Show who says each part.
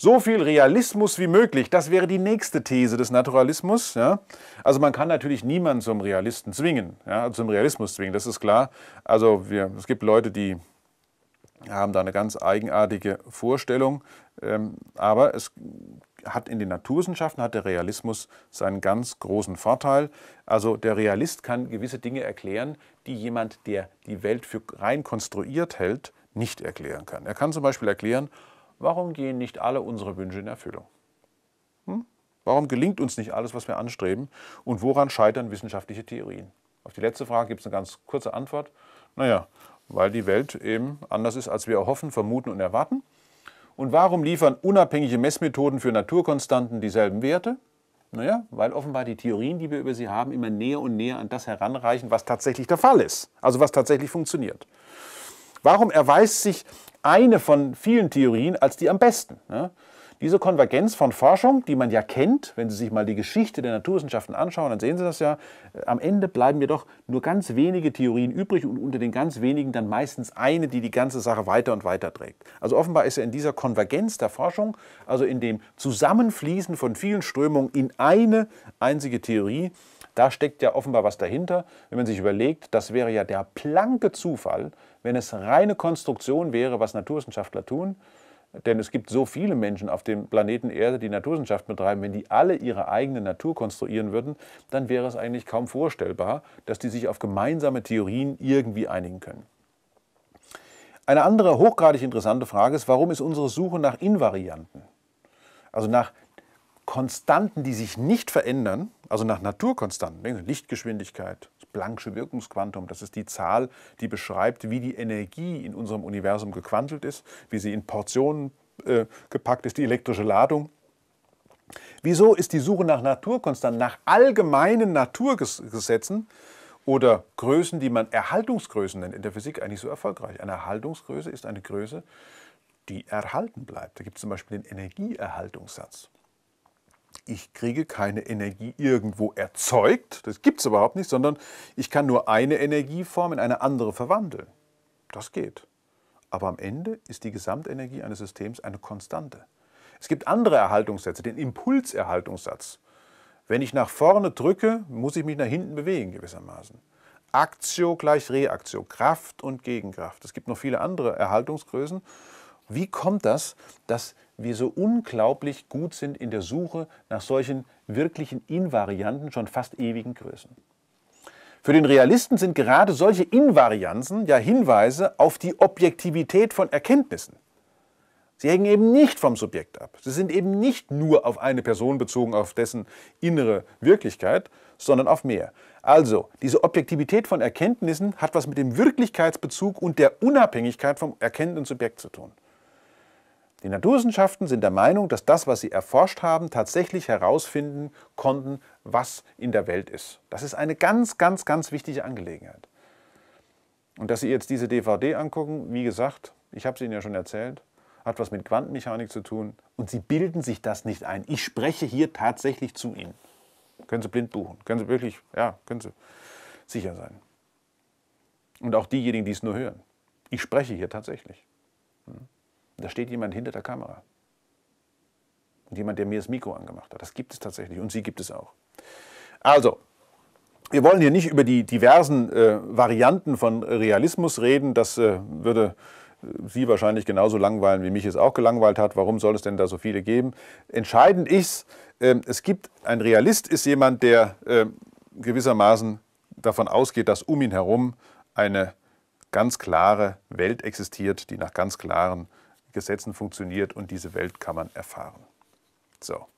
Speaker 1: So viel Realismus wie möglich, das wäre die nächste These des Naturalismus. Ja? Also man kann natürlich niemanden zum Realisten zwingen, ja? zum Realismus zwingen, das ist klar. Also wir, es gibt Leute, die haben da eine ganz eigenartige Vorstellung, ähm, aber es hat in den Naturwissenschaften hat der Realismus seinen ganz großen Vorteil. Also der Realist kann gewisse Dinge erklären, die jemand, der die Welt für rein konstruiert hält, nicht erklären kann. Er kann zum Beispiel erklären, warum gehen nicht alle unsere Wünsche in Erfüllung? Hm? Warum gelingt uns nicht alles, was wir anstreben? Und woran scheitern wissenschaftliche Theorien? Auf die letzte Frage gibt es eine ganz kurze Antwort. Naja, weil die Welt eben anders ist, als wir erhoffen, vermuten und erwarten. Und warum liefern unabhängige Messmethoden für Naturkonstanten dieselben Werte? Naja, weil offenbar die Theorien, die wir über sie haben, immer näher und näher an das heranreichen, was tatsächlich der Fall ist, also was tatsächlich funktioniert. Warum erweist sich eine von vielen Theorien als die am besten. Ne? Diese Konvergenz von Forschung, die man ja kennt, wenn Sie sich mal die Geschichte der Naturwissenschaften anschauen, dann sehen Sie das ja, äh, am Ende bleiben jedoch nur ganz wenige Theorien übrig und unter den ganz wenigen dann meistens eine, die die ganze Sache weiter und weiter trägt. Also offenbar ist ja in dieser Konvergenz der Forschung, also in dem Zusammenfließen von vielen Strömungen in eine einzige Theorie, da steckt ja offenbar was dahinter. Wenn man sich überlegt, das wäre ja der planke Zufall, wenn es reine Konstruktion wäre, was Naturwissenschaftler tun. Denn es gibt so viele Menschen auf dem Planeten Erde, die Naturwissenschaft betreiben. Wenn die alle ihre eigene Natur konstruieren würden, dann wäre es eigentlich kaum vorstellbar, dass die sich auf gemeinsame Theorien irgendwie einigen können. Eine andere hochgradig interessante Frage ist, warum ist unsere Suche nach Invarianten, also nach Konstanten, die sich nicht verändern, also nach Naturkonstanten, Lichtgeschwindigkeit, das Planck'sche Wirkungsquantum, das ist die Zahl, die beschreibt, wie die Energie in unserem Universum gequantelt ist, wie sie in Portionen äh, gepackt ist, die elektrische Ladung. Wieso ist die Suche nach Naturkonstanten, nach allgemeinen Naturgesetzen oder Größen, die man Erhaltungsgrößen nennt, in der Physik eigentlich so erfolgreich? Eine Erhaltungsgröße ist eine Größe, die erhalten bleibt. Da gibt es zum Beispiel den Energieerhaltungssatz ich kriege keine Energie irgendwo erzeugt, das gibt es überhaupt nicht, sondern ich kann nur eine Energieform in eine andere verwandeln. Das geht. Aber am Ende ist die Gesamtenergie eines Systems eine Konstante. Es gibt andere Erhaltungssätze, den Impulserhaltungssatz. Wenn ich nach vorne drücke, muss ich mich nach hinten bewegen gewissermaßen. Aktio gleich Reaktio, Kraft und Gegenkraft. Es gibt noch viele andere Erhaltungsgrößen wie kommt das, dass wir so unglaublich gut sind in der Suche nach solchen wirklichen invarianten, schon fast ewigen Größen? Für den Realisten sind gerade solche Invarianzen ja Hinweise auf die Objektivität von Erkenntnissen. Sie hängen eben nicht vom Subjekt ab. Sie sind eben nicht nur auf eine Person bezogen, auf dessen innere Wirklichkeit, sondern auf mehr. Also, diese Objektivität von Erkenntnissen hat was mit dem Wirklichkeitsbezug und der Unabhängigkeit vom erkennenden Subjekt zu tun. Die Naturwissenschaften sind der Meinung, dass das, was sie erforscht haben, tatsächlich herausfinden konnten, was in der Welt ist. Das ist eine ganz, ganz, ganz wichtige Angelegenheit. Und dass Sie jetzt diese DVD angucken, wie gesagt, ich habe es Ihnen ja schon erzählt, hat was mit Quantenmechanik zu tun und Sie bilden sich das nicht ein. Ich spreche hier tatsächlich zu Ihnen. Können Sie blind buchen, können Sie wirklich, ja, können Sie sicher sein. Und auch diejenigen, die es nur hören. Ich spreche hier tatsächlich. Hm. Da steht jemand hinter der Kamera. Und jemand, der mir das Mikro angemacht hat. Das gibt es tatsächlich und sie gibt es auch. Also, wir wollen hier nicht über die diversen äh, Varianten von Realismus reden. Das äh, würde äh, Sie wahrscheinlich genauso langweilen, wie mich es auch gelangweilt hat. Warum soll es denn da so viele geben? Entscheidend ist, äh, es gibt, ein Realist ist jemand, der ähm, gewissermaßen davon ausgeht, dass um ihn herum eine ganz klare Welt existiert, die nach ganz klaren Gesetzen funktioniert und diese Welt kann man erfahren. So.